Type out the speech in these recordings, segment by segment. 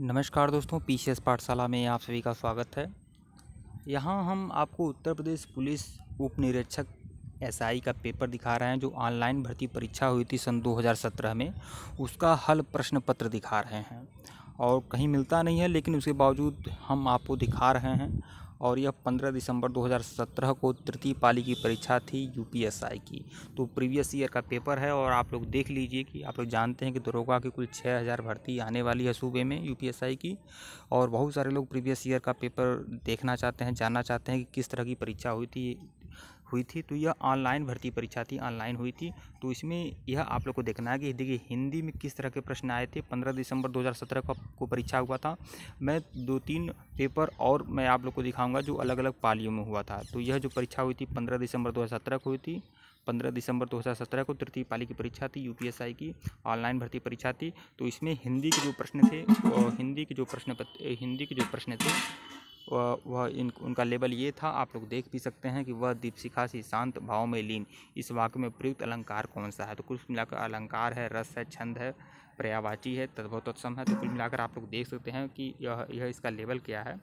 नमस्कार दोस्तों P C S पाठशाला में आप सभी का स्वागत है यहाँ हम आपको उत्तर प्रदेश पुलिस उप निरीक्षक आई का पेपर दिखा रहे हैं जो ऑनलाइन भर्ती परीक्षा हुई थी सन 2017 में उसका हल प्रश्न पत्र दिखा रहे हैं और कहीं मिलता नहीं है लेकिन उसके बावजूद हम आपको दिखा रहे हैं और यह 15 दिसंबर 2017 को तृतीय पाली की परीक्षा थी यूपीएसआई की तो प्रीवियस ईयर का पेपर है और आप लोग देख लीजिए कि आप लोग जानते हैं कि दरोगा की कुल 6000 भर्ती आने वाली है सूबे में यूपीएसआई की और बहुत सारे लोग प्रीवियस ईयर का पेपर देखना चाहते हैं जानना चाहते हैं कि किस तरह की परीक्षा हुई थी हुई थी तो यह ऑनलाइन भर्ती परीक्षा थी ऑनलाइन हुई थी तो इसमें यह आप लोग को देखना है कि देखिए हिंदी में किस तरह के प्रश्न आए थे पंद्रह दिसंबर 2017 का को परीक्षा हुआ था मैं दो तीन पेपर और मैं आप लोग को दिखाऊंगा जो अलग अलग पालियों में हुआ था तो यह जो परीक्षा हुई थी पंद्रह दिसंबर दो को हुई थी पंद्रह दिसंबर सत्रह को तृतीय पाली की परीक्षा थी यूपीएसआई की ऑनलाइन भर्ती परीक्षा थी तो इसमें हिंदी के जो प्रश्न थे हिंदी के जो प्रश्न हिंदी के जो प्रश्न थे वह इन उनका लेबल ये था आप लोग देख भी सकते हैं कि वह दीपशिखा सी शांत भाव में लीन इस वाक्य में प्रयुक्त अलंकार कौन सा है तो कुछ मिलाकर अलंकार है रस है छंद है पर्यावाची है तद्भव है तो कुल मिलाकर आप लोग देख सकते हैं कि यह यह इसका लेवल क्या है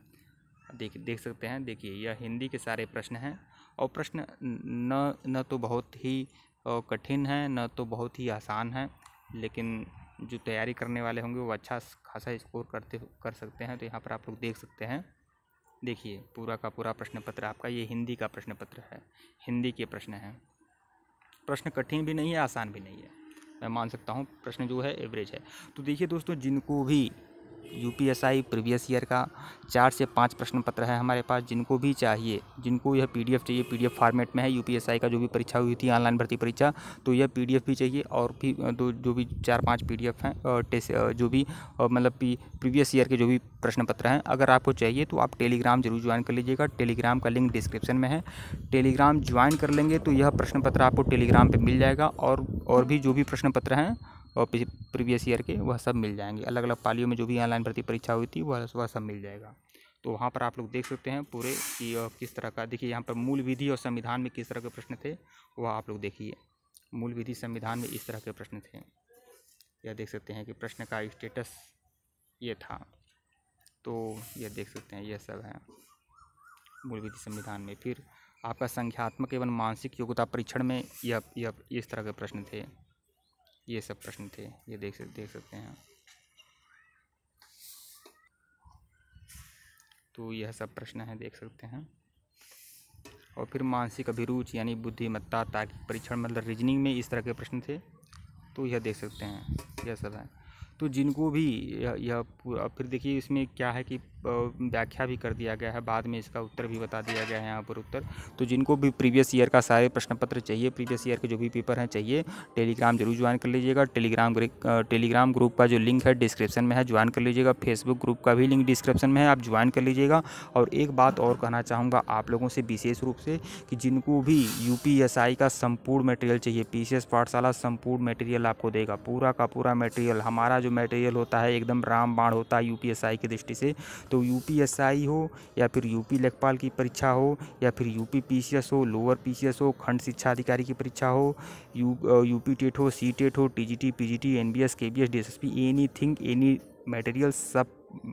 देख देख सकते हैं देखिए यह हिंदी के सारे प्रश्न हैं और प्रश्न न न तो बहुत ही कठिन है न तो बहुत ही आसान है लेकिन जो तैयारी करने वाले होंगे वो अच्छा खासा स्कोर करते कर सकते हैं तो यहाँ पर आप लोग देख सकते हैं देखिए पूरा का पूरा प्रश्न पत्र आपका ये हिंदी का प्रश्न पत्र है हिंदी के प्रश्न हैं प्रश्न कठिन भी नहीं है आसान भी नहीं है मैं मान सकता हूँ प्रश्न जो है एवरेज है तो देखिए दोस्तों जिनको भी U P S I previous year का चार से पाँच प्रश्न पत्र है हमारे पास जिनको भी चाहिए जिनको यह पी डी एफ चाहिए पी डी एफ फॉर्मेट में है यू पी एस आई का जो भी परीक्षा हुई थी ऑनलाइन भर्ती परीक्षा तो यह पी डी एफ भी चाहिए और भी दो जो भी चार पाँच पी डी एफ हैं टेस्ट जो भी मतलब प्रीवियस ईयर के जो भी प्रश्न पत्र हैं अगर आपको चाहिए तो आप टेलीग्राम जरूर ज्वाइन कर लीजिएगा टेलीग्राम का लिंक डिस्क्रिप्शन में है टेलीग्राम ज्वाइन कर लेंगे तो यह प्रश्न पत्र आपको टेलीग्राम पर मिल जाएगा और और भी जो भी प्रश्न पत्र हैं और प्रीवियस ईयर के वह सब मिल जाएंगे अलग अलग पालियों में जो भी ऑनलाइन भर्ती परीक्षा हुई थी वह वह सब मिल जाएगा तो वहाँ पर आप लोग देख सकते हैं पूरे कि किस तरह का देखिए यहाँ पर मूल विधि और संविधान में किस तरह के प्रश्न थे वह आप लोग देखिए मूल विधि संविधान में इस तरह के प्रश्न थे यह देख सकते हैं कि प्रश्न का स्टेटस ये था तो यह देख सकते हैं यह सब है मूल विधि संविधान में फिर आपका संख्यात्मक एवं मानसिक योग्यता परीक्षण में यह यह इस तरह के प्रश्न थे ये सब प्रश्न थे ये देख सकते देख सकते हैं तो यह सब प्रश्न है देख सकते हैं और फिर मानसिक अभिरुचि यानी बुद्धिमत्ता ताकि परीक्षण मतलब रीजनिंग में इस तरह के प्रश्न थे तो यह देख सकते हैं यह सब है तो जिनको भी यह, यह फिर देखिए इसमें क्या है कि व्याख्या भी कर दिया गया है बाद में इसका उत्तर भी बता दिया गया है यहाँ पर उत्तर तो जिनको भी प्रीवियस ईयर का सारे प्रश्न पत्र चाहिए प्रीवियस ईयर के जो भी पेपर हैं चाहिए टेलीग्राम जरूर ज्वाइन कर लीजिएगा टेलीग्राम टेलीग्राम ग्रुप का जो लिंक है डिस्क्रिप्शन में है ज्वाइन कर लीजिएगा फेसबुक ग्रुप का भी लिंक डिस्क्रिप्शन में है आप ज्वाइन कर लीजिएगा और एक बात और कहना चाहूँगा आप लोगों से विशेष रूप से कि जिनको भी यू का संपूर्ण मटेरियल चाहिए पी पाठशाला संपूर्ण मटेरियल आपको देगा पूरा का पूरा मटेरियल हमारा जो मटेरियल होता है एकदम रामबाण होता है यू की दृष्टि से तो तो यूपीएसआई हो या फिर यूपी लेखपाल की परीक्षा हो या फिर यूपी पीसीएस हो लोअर पीसीएस हो खंड शिक्षा अधिकारी की परीक्षा हो यू यूपी टेट हो सी टेट हो TGT PGT NBS KBS DSSP P any material सब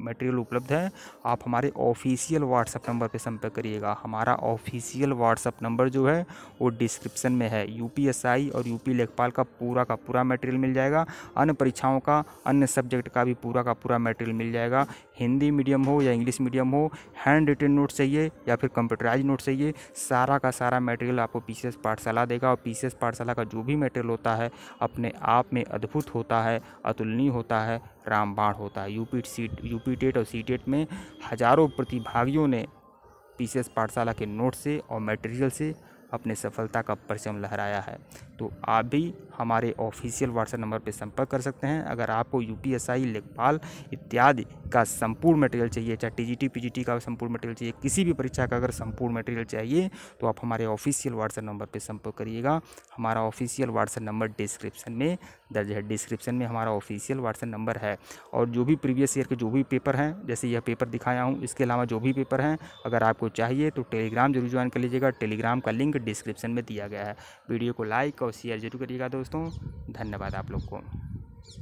मटेरियल उपलब्ध है आप हमारे ऑफिशियल व्हाट्सअप नंबर पर संपर्क करिएगा हमारा ऑफिशियल व्हाट्सएप नंबर जो है वो डिस्क्रिप्शन में है यूपीएसआई और यूपी लेखपाल का पूरा का पूरा मटेरियल मिल जाएगा अन्य परीक्षाओं का अन्य सब्जेक्ट का भी पूरा का पूरा मटेरियल मिल जाएगा हिंदी मीडियम हो या इंग्लिश मीडियम हो हैंड रिटन नोट चाहिए या फिर कंप्यूटराइज नोट चाहिए सारा का सारा मटेरियल आपको पी पाठशाला देगा और पी पाठशाला का जो भी मटेरियल होता है अपने आप में अद्भुत होता है अतुलनीय होता है रामबाण होता है यूपी सीट यूपी टेट और सी टेट में हज़ारों प्रतिभागियों ने पी पाठशाला के नोट से और मटेरियल से अपने सफलता का परचम लहराया है तो आप भी हमारे ऑफिशियल व्हाट्सएप नंबर पर संपर्क कर सकते हैं अगर आपको यू पी एस आई लेखपाल इत्यादि का संपूर्ण मटेरियल चाहिए चाहे T G T P G T का संपूर्ण मटेरियल चाहिए किसी भी परीक्षा का अगर संपूर्ण मटेरियल चाहिए तो आप हमारे ऑफिशियल व्हाट्सएप नंबर पर संपर्क करिएगा हमारा ऑफिशियल व्हाट्सएप नंबर डिस्क्रिप्शन में दर्ज है डिस्क्रिप्शन में हमारा ऑफिशियल व्हाट्सएप नंबर है और जो भी प्रीवियस ईयर के जो भी पेपर हैं जैसे यह पेपर दिखाया हूँ इसके अलावा जो भी पेपर हैं अगर आपको चाहिए तो टेलीग्राम जरूर ज्वाइन कर लीजिएगा टेलीग्राम का लिंक डिस्क्रिप्शन में दिया गया है वीडियो को लाइक और शेयर जरूर करिएगा दोस्तों धन्यवाद आप लोग को